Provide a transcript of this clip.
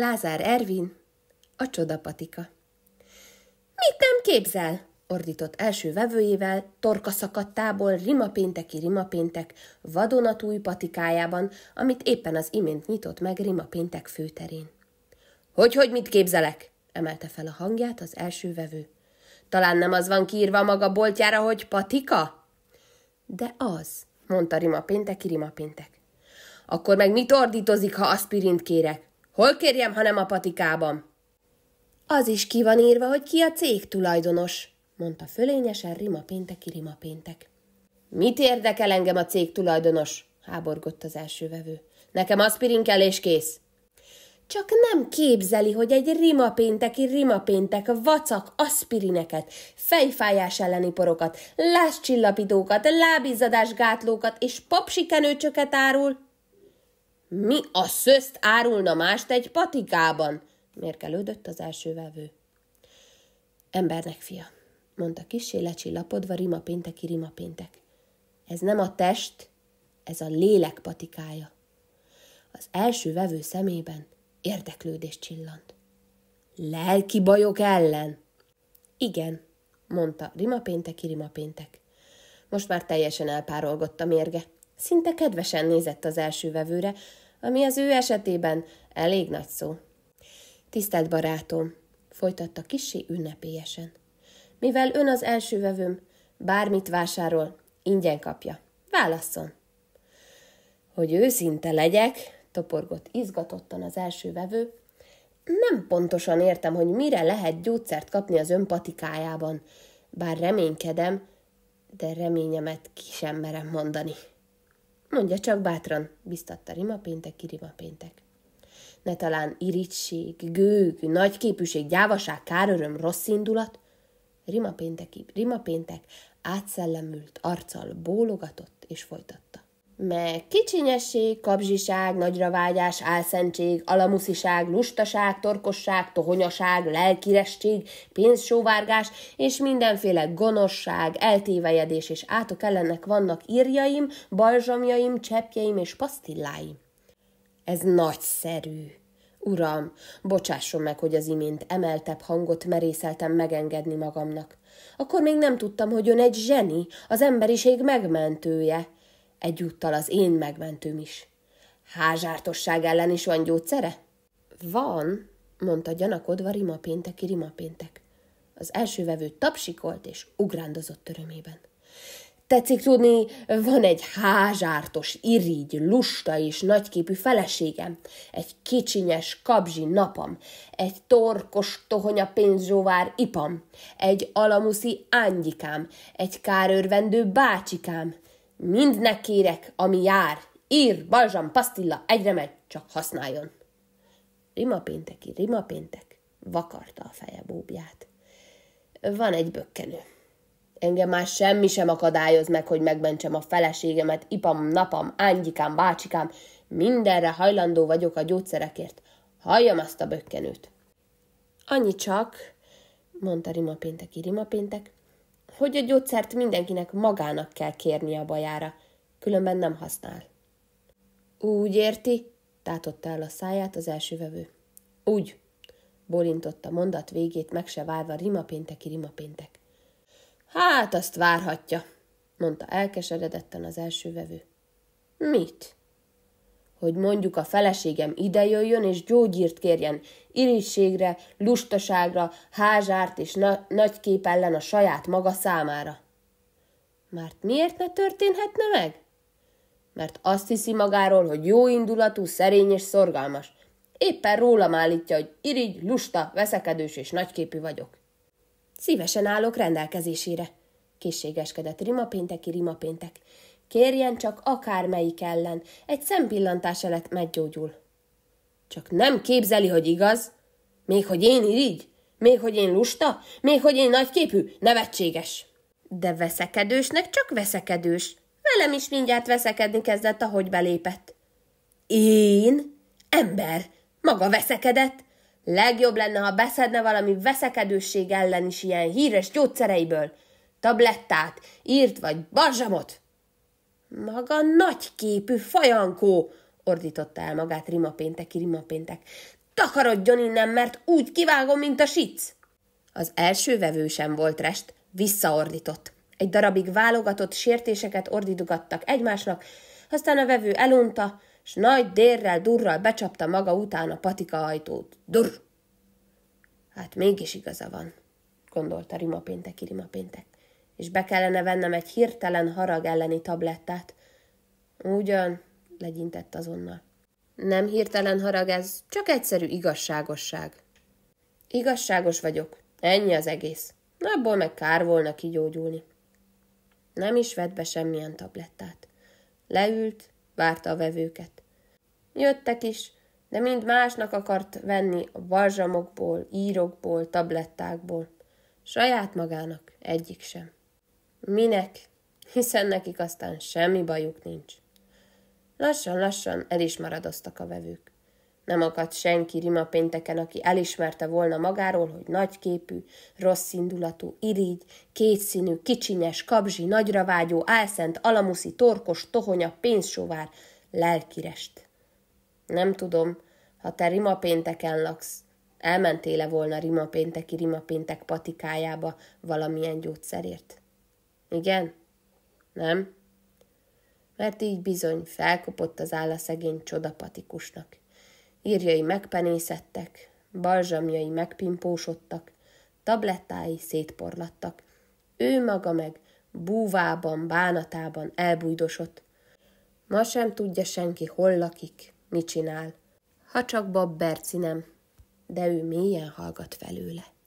Lázár Ervin, a csodapatika. Mit nem képzel? ordított első vevőjével, torka szakadtából rimapénteki rimapéntek, vadonatúj patikájában, amit éppen az imént nyitott meg rimapéntek főterén. Hogy-hogy mit képzelek? emelte fel a hangját az első vevő. Talán nem az van kiírva maga boltjára, hogy patika? De az, mondta rimapénteki rimapéntek. Akkor meg mit ordítozik, ha aspirint kérek? Hol kérjem, ha nem a patikában? Az is ki van írva, hogy ki a cég tulajdonos, mondta fölényesen Rima péntek Rima péntek. Mit érdekel engem a cég tulajdonos? háborgott az első vevő. Nekem aspirin kell és kész. Csak nem képzeli, hogy egy rimapénteki rimapéntek vacak aspirineket, fejfájás elleni porokat, lázcsillapítókat, lábizzadás gátlókat és papsikenőcsöket árul. Mi a szözt árulna mást egy patikában? Mérkelődött az első vevő. Embernek fia, mondta kisé lecsillapodva rima pénteki rima péntek. Ez nem a test, ez a lélek patikája. Az első vevő szemében érdeklődés csillant. Lelki bajok ellen? Igen, mondta rima péntek, rima péntek. Most már teljesen elpárolgott a mérge. Szinte kedvesen nézett az első vevőre, ami az ő esetében elég nagy szó. Tisztelt barátom, folytatta kisé ünnepélyesen. Mivel ön az első vevőm, bármit vásárol, ingyen kapja. Válasszon! Hogy őszinte legyek, toporgott izgatottan az első vevő, nem pontosan értem, hogy mire lehet gyógyszert kapni az ön patikájában, bár reménykedem, de reményemet ki sem merem mondani. Mondja csak bátran, biztatta Rima péntek ki Rima péntek. Ne talán irigység, gőg, nagy képűség, gyávaság, káröröm, rossz indulat? Rima péntek, Rima péntek átszellemült arccal bólogatott és folytatta meg kicsinyesség, kapzsiság, nagyra vágyás, álszentség, alamusziság, lustaság, torkosság, tohonyaság, lelkirestség, pénzsóvárgás és mindenféle gonoszság, eltévejedés és átok ellenek vannak írjaim, balzsamjaim, cseppjeim és pasztilláim. Ez nagyszerű. Uram, bocsásson meg, hogy az imént emeltebb hangot merészeltem megengedni magamnak. Akkor még nem tudtam, hogy ön egy zseni, az emberiség megmentője egyúttal az én megmentőm is. Házsártosság ellen is van gyógyszere? Van, mondta gyanakodva Rima pénteki Rima péntek. Az első vevő tapsikolt és ugrándozott örömében. Tetszik tudni, van egy házártos, irigy, lusta és nagyképű feleségem, egy kicsinyes kabzsi napam, egy torkos tohonya pénzsóvár ipam, egy alamuszi ángyikám, egy kárőrvendő bácsikám, Mindnek kérek, ami jár. Ír, balzsam, pasztilla, egyre megy, csak használjon. Rima pénteki, rima péntek, vakarta a feje bóbját. Van egy bökkenő. Engem már semmi sem akadályoz meg, hogy megmentsem a feleségemet, ipam, napam, ángyikám, bácsikám. Mindenre hajlandó vagyok a gyógyszerekért. Halljam azt a bökkenőt. Annyi csak, mondta Rima pénteki Rima péntek, hogy a gyógyszert mindenkinek magának kell kérni a bajára, különben nem használ. Úgy érti? tátotta el a száját az első vevő. Úgy, bolintott a mondat végét, meg se várva rimapénteki rimapéntek. Hát, azt várhatja, mondta elkeseredetten az első vevő. Mit? hogy mondjuk a feleségem idejöjjön és gyógyírt kérjen irítségre, lustaságra, házsárt és na- nagy kép ellen a saját maga számára. Mert miért ne történhetne meg? Mert azt hiszi magáról, hogy jó indulatú, szerény és szorgalmas. Éppen rólam állítja, hogy irigy, lusta, veszekedős és nagyképű vagyok. Szívesen állok rendelkezésére, készségeskedett Rima rimapéntek. Kérjen csak akármelyik ellen, egy szempillantás elett meggyógyul. Csak nem képzeli, hogy igaz? Még hogy én irigy? Még hogy én lusta? Még hogy én nagyképű? Nevetséges! De veszekedősnek csak veszekedős. Velem is mindjárt veszekedni kezdett, ahogy belépett. Én? Ember? Maga veszekedett? Legjobb lenne, ha beszedne valami veszekedősség ellen is ilyen híres gyógyszereiből. Tablettát, írt vagy barzsamot? Maga nagyképű fajankó, ordította el magát rimapénteki rimapéntek. Takarodjon innen, mert úgy kivágom, mint a sic! Az első vevő sem volt rest, visszaordított. Egy darabig válogatott sértéseket ordítogattak egymásnak, aztán a vevő elunta, s nagy dérrel, durral becsapta maga után a patika ajtót. Durr! Hát mégis igaza van, gondolta rimapéntek, rimapéntek és be kellene vennem egy hirtelen harag elleni tablettát. Ugyan, legyintett azonnal. Nem hirtelen harag ez, csak egyszerű igazságosság. Igazságos vagyok, ennyi az egész. Na, abból meg kár volna kigyógyulni. Nem is vett be semmilyen tablettát. Leült, várta a vevőket. Jöttek is, de mind másnak akart venni a balzsamokból, írokból, tablettákból. Saját magának egyik sem. Minek? Hiszen nekik aztán semmi bajuk nincs. Lassan-lassan el is maradoztak a vevők. Nem akadt senki rima pénteken, aki elismerte volna magáról, hogy nagyképű, rossz indulatú, irigy, kétszínű, kicsinyes, kabzsi, nagyra vágyó, álszent, alamuszi, torkos, tohonya, pénzsovár, lelkirest. Nem tudom, ha te rima pénteken laksz, elmentéle volna rima pénteki rima péntek patikájába valamilyen gyógyszerért? Igen? Nem? Mert így bizony felkopott az áll a szegény csodapatikusnak. Írjai megpenészettek, balzsamjai megpimpósodtak, tablettái szétporlattak. Ő maga meg búvában, bánatában elbújdosott. Ma sem tudja senki, hol lakik, mit csinál. Ha csak Berci nem, de ő mélyen hallgat felőle.